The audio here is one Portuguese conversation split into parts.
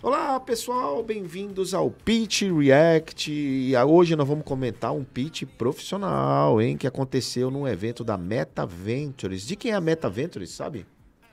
Olá pessoal, bem-vindos ao Pitch React. E hoje nós vamos comentar um pitch profissional, hein, que aconteceu num evento da Meta Ventures. De quem é a Meta Ventures, sabe?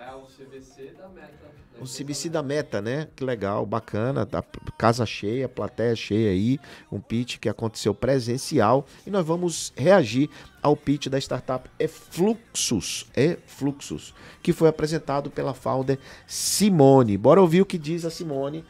É o CVC da Meta. O CBC da Meta, né? Que legal, bacana. Tá casa cheia, plateia cheia aí. Um pitch que aconteceu presencial. E nós vamos reagir ao pitch da startup Efluxus, Efluxus, que foi apresentado pela founder Simone. Bora ouvir o que diz a Simone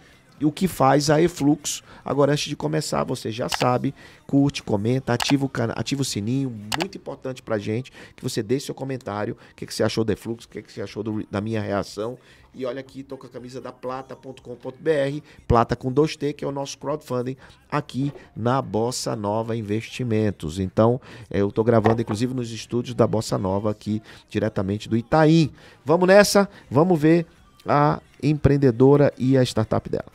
o que faz a Eflux. Agora, antes de começar, você já sabe, curte, comenta, ativa o, can... ativa o sininho, muito importante pra gente, que você deixe seu comentário, o que, que você achou do Eflux, o que, que você achou do... da minha reação. E olha aqui, tô com a camisa da plata.com.br, plata com 2T, que é o nosso crowdfunding aqui na Bossa Nova Investimentos. Então, eh, eu tô gravando, inclusive, nos estúdios da Bossa Nova aqui, diretamente do Itaim. Vamos nessa? Vamos ver a empreendedora e a startup dela.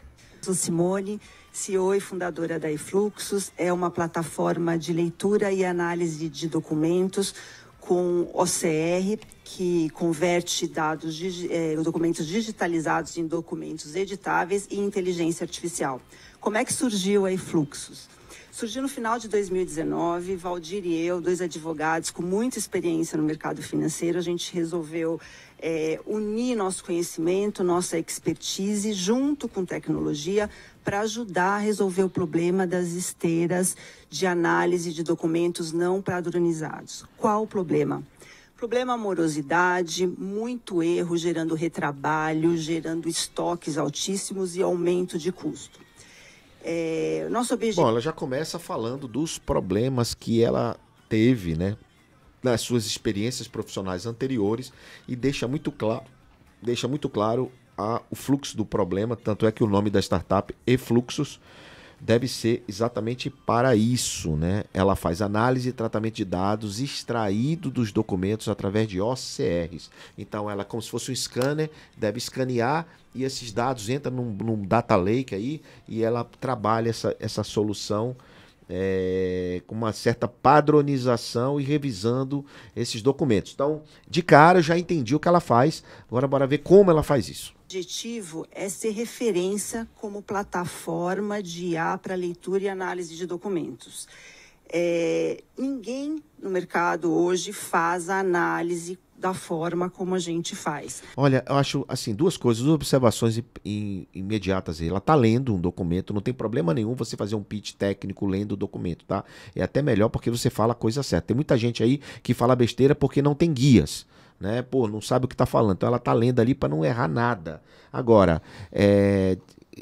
Sou Simone, CEO e fundadora da Efluxus. É uma plataforma de leitura e análise de documentos com OCR, que converte dados, eh, documentos digitalizados em documentos editáveis e inteligência artificial. Como é que surgiu a Efluxus? Surgiu no final de 2019, Valdir e eu, dois advogados com muita experiência no mercado financeiro, a gente resolveu é, unir nosso conhecimento, nossa expertise junto com tecnologia para ajudar a resolver o problema das esteiras de análise de documentos não padronizados. Qual o problema? Problema morosidade, muito erro gerando retrabalho, gerando estoques altíssimos e aumento de custo. É, nosso objetivo... Bom, ela já começa falando dos problemas que ela teve, né? nas suas experiências profissionais anteriores e deixa muito claro, deixa muito claro a, o fluxo do problema, tanto é que o nome da startup e fluxos deve ser exatamente para isso, né? Ela faz análise e tratamento de dados extraído dos documentos através de OCRs. Então, ela, como se fosse um scanner, deve escanear e esses dados entram num, num data lake aí e ela trabalha essa, essa solução é, com uma certa padronização e revisando esses documentos. Então, de cara, eu já entendi o que ela faz, agora bora ver como ela faz isso. O objetivo é ser referência como plataforma de IA para leitura e análise de documentos. É, ninguém no mercado hoje faz a análise da forma como a gente faz. Olha, eu acho assim, duas coisas, duas observações imediatas. Ela está lendo um documento, não tem problema nenhum você fazer um pitch técnico lendo o documento, tá? É até melhor porque você fala a coisa certa. Tem muita gente aí que fala besteira porque não tem guias. Né? Pô, não sabe o que está falando. Então ela está lendo ali para não errar nada. Agora, é,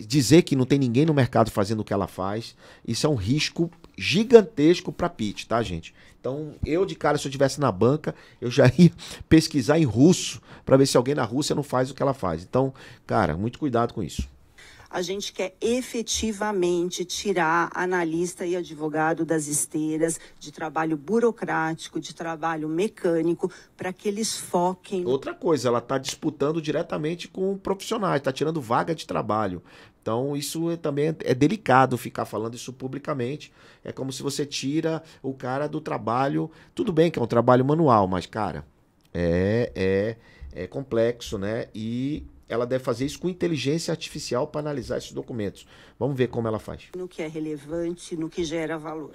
dizer que não tem ninguém no mercado fazendo o que ela faz, isso é um risco gigantesco para pitch, tá, gente? Então, eu de cara, se eu estivesse na banca, eu já ia pesquisar em russo para ver se alguém na Rússia não faz o que ela faz. Então, cara, muito cuidado com isso. A gente quer efetivamente tirar analista e advogado das esteiras de trabalho burocrático, de trabalho mecânico, para que eles foquem. Outra coisa, ela está disputando diretamente com profissionais, está tirando vaga de trabalho. Então, isso é, também é, é delicado ficar falando isso publicamente. É como se você tira o cara do trabalho. Tudo bem que é um trabalho manual, mas, cara, é, é, é complexo, né? E ela deve fazer isso com inteligência artificial para analisar esses documentos. Vamos ver como ela faz. No que é relevante, no que gera valor.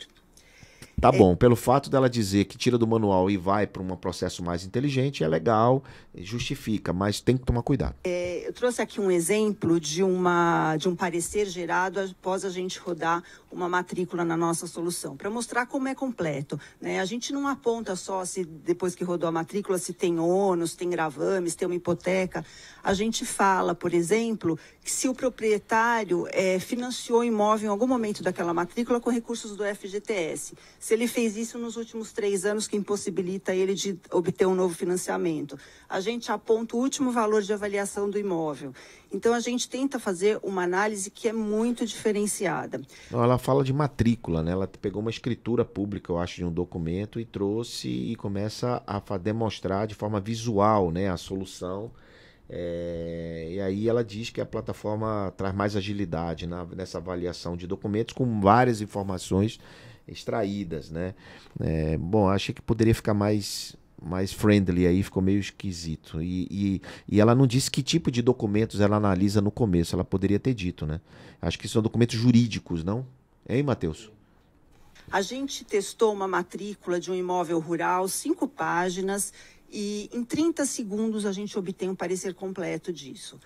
Tá é... bom, pelo fato dela dizer que tira do manual e vai para um processo mais inteligente, é legal, é, justifica, mas tem que tomar cuidado. É, eu trouxe aqui um exemplo de, uma, de um parecer gerado após a gente rodar uma matrícula na nossa solução, para mostrar como é completo. Né? A gente não aponta só se depois que rodou a matrícula, se tem ônus, tem gravames, tem uma hipoteca. A gente fala, por exemplo, que se o proprietário é, financiou o imóvel em algum momento daquela matrícula com recursos do FGTS se ele fez isso nos últimos três anos, que impossibilita ele de obter um novo financiamento. A gente aponta o último valor de avaliação do imóvel. Então, a gente tenta fazer uma análise que é muito diferenciada. Ela fala de matrícula, né? Ela pegou uma escritura pública, eu acho, de um documento e trouxe e começa a demonstrar de forma visual né, a solução. É, e aí ela diz que a plataforma traz mais agilidade na, nessa avaliação de documentos com várias informações. Uhum extraídas, né? É, bom, achei que poderia ficar mais mais friendly aí, ficou meio esquisito. E, e, e, ela não disse que tipo de documentos ela analisa no começo, ela poderia ter dito, né? Acho que são documentos jurídicos, não? Hein, Matheus? A gente testou uma matrícula de um imóvel rural, cinco páginas, e em 30 segundos a gente obtém um parecer completo disso.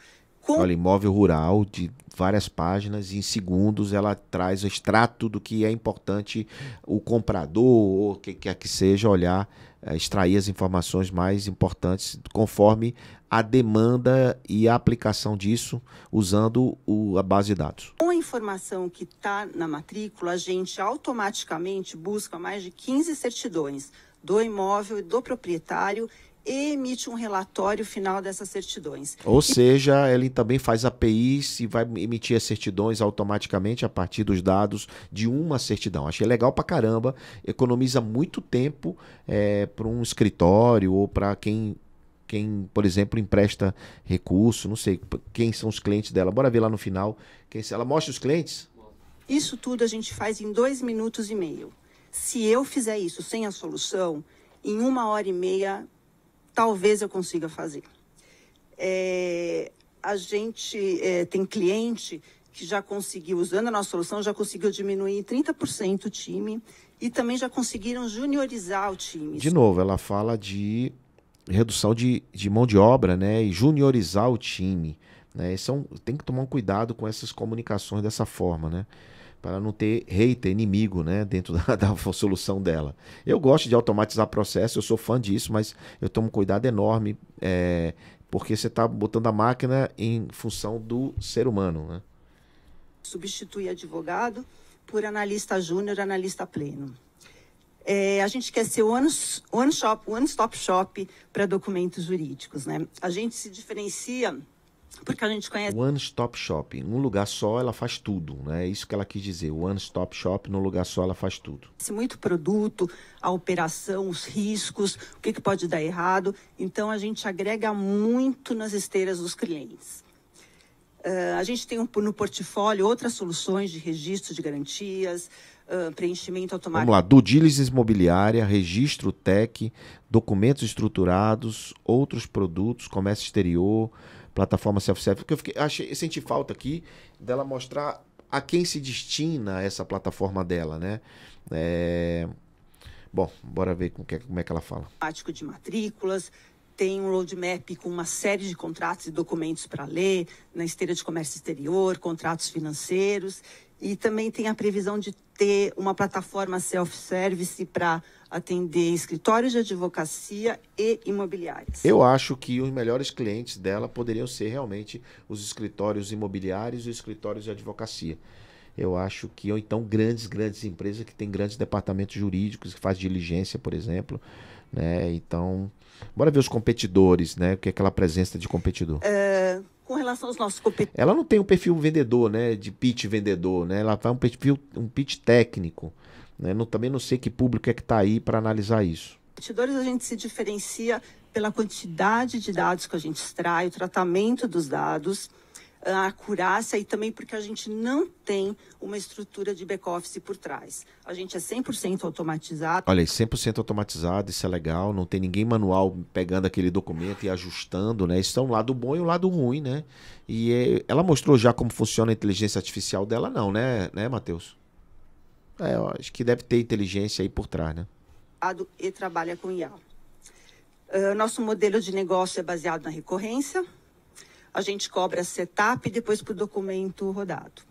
Com... Olha, imóvel rural de várias páginas e em segundos ela traz o extrato do que é importante o comprador ou quem quer que seja olhar, eh, extrair as informações mais importantes conforme a demanda e a aplicação disso usando o, a base de dados. Com a informação que está na matrícula, a gente automaticamente busca mais de 15 certidões do imóvel e do proprietário e emite um relatório final dessas certidões. Ou e... seja, ela também faz APIs e vai emitir as certidões automaticamente a partir dos dados de uma certidão. Achei legal pra caramba, economiza muito tempo é, para um escritório ou para quem quem, por exemplo, empresta recurso, não sei quem são os clientes dela. Bora ver lá no final. Quem, ela mostra os clientes? Isso tudo a gente faz em dois minutos e meio. Se eu fizer isso sem a solução, em uma hora e meia talvez eu consiga fazer. É, a gente é, tem cliente que já conseguiu, usando a nossa solução, já conseguiu diminuir 30% o time e também já conseguiram juniorizar o time. De novo, ela fala de redução de, de mão de obra né, e juniorizar o time. Né? São, tem que tomar um cuidado com essas comunicações dessa forma, né? para não ter hater, inimigo, né, dentro da, da, solução dela. Eu gosto de automatizar processo, eu sou fã disso, mas eu tomo cuidado enorme, é, porque você está botando a máquina em função do ser humano. Né? Substitui advogado por analista júnior, analista pleno. É, a gente quer ser o one, one, shop, one stop shop para documentos jurídicos. Né? A gente se diferencia porque a gente conhece. One Stop Shop. Num lugar só ela faz tudo, né? É isso que ela quis dizer. One Stop Shop, num lugar só ela faz tudo. Muito produto, a operação, os riscos, o que, que pode dar errado. Então a gente agrega muito nas esteiras dos clientes. Uh, a gente tem um, no portfólio outras soluções de registro de garantias, uh, preenchimento automático. Vamos lá, due diligence imobiliária, registro tech, documentos estruturados, outros produtos, comércio exterior, plataforma self-service, porque eu fiquei, achei, senti falta aqui dela mostrar a quem se destina essa plataforma dela, né? É... Bom, bora ver como é, como é que ela fala. ...de matrículas, tem um roadmap com uma série de contratos e documentos para ler, na esteira de comércio exterior, contratos financeiros, e também tem a previsão de ter uma plataforma self-service para atender escritórios de advocacia e imobiliários. Eu acho que os melhores clientes dela poderiam ser realmente os escritórios imobiliários e os escritórios de advocacia. Eu acho que, ou então grandes, grandes empresas que têm grandes departamentos jurídicos, que fazem diligência, por exemplo. Né? Então, bora ver os competidores, né? O que é aquela presença de competidor? É, com relação aos nossos competidores. Ela não tem um perfil vendedor, né? De pitch vendedor, né? Ela faz tá um perfil, um pitch técnico. Né? Não, também não sei que público é que está aí para analisar isso. Competidores a gente se diferencia pela quantidade de dados que a gente extrai, o tratamento dos dados a acurácia e também porque a gente não tem uma estrutura de back-office por trás. A gente é 100% automatizado. Olha, 100% automatizado, isso é legal. Não tem ninguém manual pegando aquele documento e ajustando, né? Isso é um lado bom e um lado ruim, né? E é... ela mostrou já como funciona a inteligência artificial dela, não, né, né Matheus? É, eu acho que deve ter inteligência aí por trás, né? E trabalha com IA. Uh, ah, nosso modelo de negócio é baseado na recorrência, a gente cobra setup e depois o documento rodado.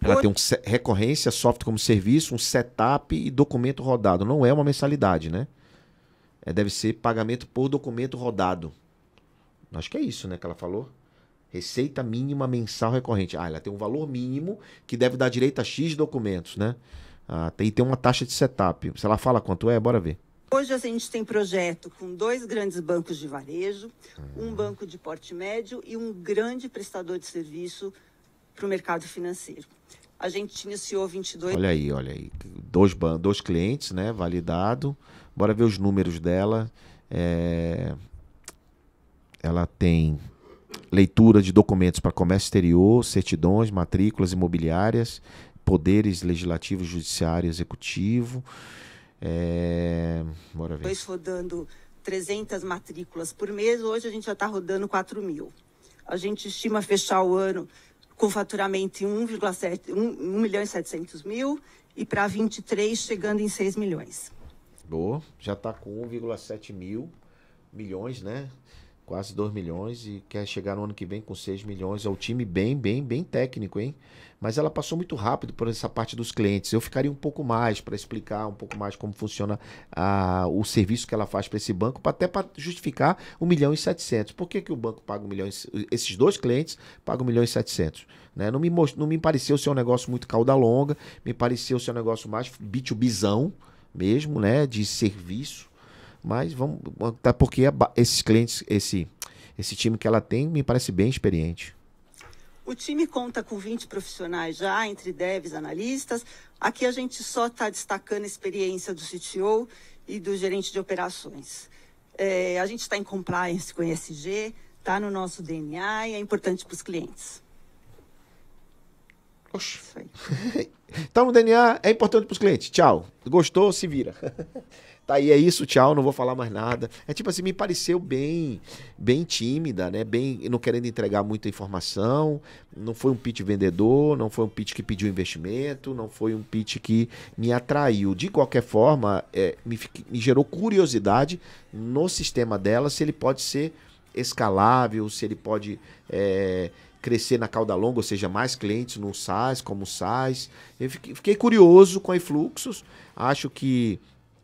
Ela tem um recorrência, software como serviço, um setup e documento rodado. Não é uma mensalidade, né? É, deve ser pagamento por documento rodado. Acho que é isso, né, que ela falou. Receita mínima mensal recorrente. Ah, ela tem um valor mínimo que deve dar direito a X documentos, né? Ah, e tem uma taxa de setup. Se ela fala quanto é, bora ver. Hoje a gente tem projeto com dois grandes bancos de varejo, um banco de porte médio e um grande prestador de serviço para o mercado financeiro. A gente iniciou 22. Olha aí, olha aí. Dois, dois clientes, né? Validado. Bora ver os números dela. É... Ela tem leitura de documentos para comércio exterior, certidões, matrículas imobiliárias, poderes legislativo, judiciário, executivo. É... Bora ver. Depois rodando 300 matrículas por mês, hoje a gente já está rodando 4 mil. A gente estima fechar o ano com faturamento em 1, 1 milhão e 700 mil e para 23 chegando em 6 milhões. Boa, já está com 1,7 mil milhões, né? quase 2 milhões e quer chegar no ano que vem com 6 milhões. É um time bem, bem, bem técnico, hein? Mas ela passou muito rápido por essa parte dos clientes. Eu ficaria um pouco mais para explicar um pouco mais como funciona a, ah, o serviço que ela faz para esse banco, até para justificar 1 milhão e 700. Por que, que o banco paga 1 milhão e, Esses dois clientes pagam 1 milhão e 700. Né? Não, me não me pareceu ser um negócio muito cauda longa, me pareceu ser um negócio mais bicho 2 mesmo, né? De serviço mas vamos. Tá porque esses clientes, esse, esse time que ela tem, me parece bem experiente. O time conta com 20 profissionais já, entre devs, analistas. Aqui a gente só está destacando a experiência do CTO e do gerente de operações. É, a gente está em compliance com ESG, está no nosso DNA e é importante para os clientes. Oxi. Isso tá no DNA, é importante para os clientes. Tchau. Gostou, se vira. Tá aí, é isso, tchau, não vou falar mais nada. É tipo assim, me pareceu bem bem tímida, né? Bem, não querendo entregar muita informação. Não foi um pitch vendedor, não foi um pitch que pediu investimento, não foi um pitch que me atraiu. De qualquer forma, é, me, me gerou curiosidade no sistema dela se ele pode ser escalável, se ele pode é, crescer na cauda longa, ou seja, mais clientes no SaaS, como SaaS. Eu fiquei, fiquei curioso com a influxos acho que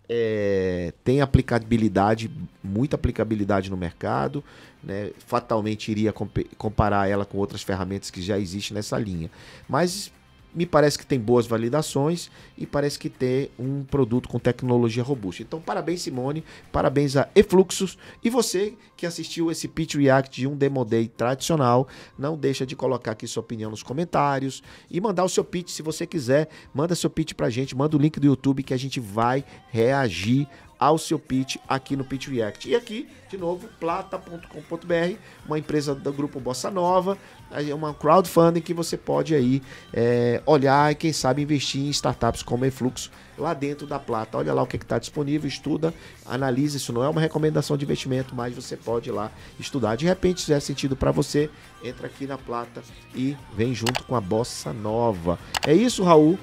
é, tem aplicabilidade, muita aplicabilidade no mercado, né? fatalmente iria comp comparar ela com outras ferramentas que já existem nessa linha. Mas me parece que tem boas validações e parece que tem um produto com tecnologia robusta. Então, parabéns, Simone, parabéns a Efluxos e você que assistiu esse pitch react de um Demo Day tradicional, não deixa de colocar aqui sua opinião nos comentários e mandar o seu pitch se você quiser. Manda seu pitch a gente, manda o link do YouTube que a gente vai reagir ao seu pitch aqui no Pitch React. E aqui, de novo, plata.com.br, uma empresa do grupo Bossa Nova, é uma crowdfunding que você pode aí é, olhar e quem sabe investir em startups como Efluxo lá dentro da Plata. Olha lá o que é está disponível, estuda, analisa. Isso não é uma recomendação de investimento, mas você pode ir lá estudar. De repente, se fizer sentido para você, entra aqui na Plata e vem junto com a Bossa Nova. É isso, Raul.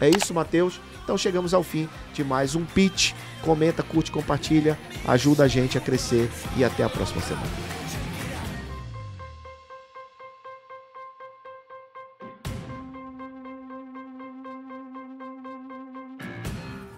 É isso, Matheus? Então chegamos ao fim de mais um pitch. Comenta, curte, compartilha, ajuda a gente a crescer e até a próxima semana.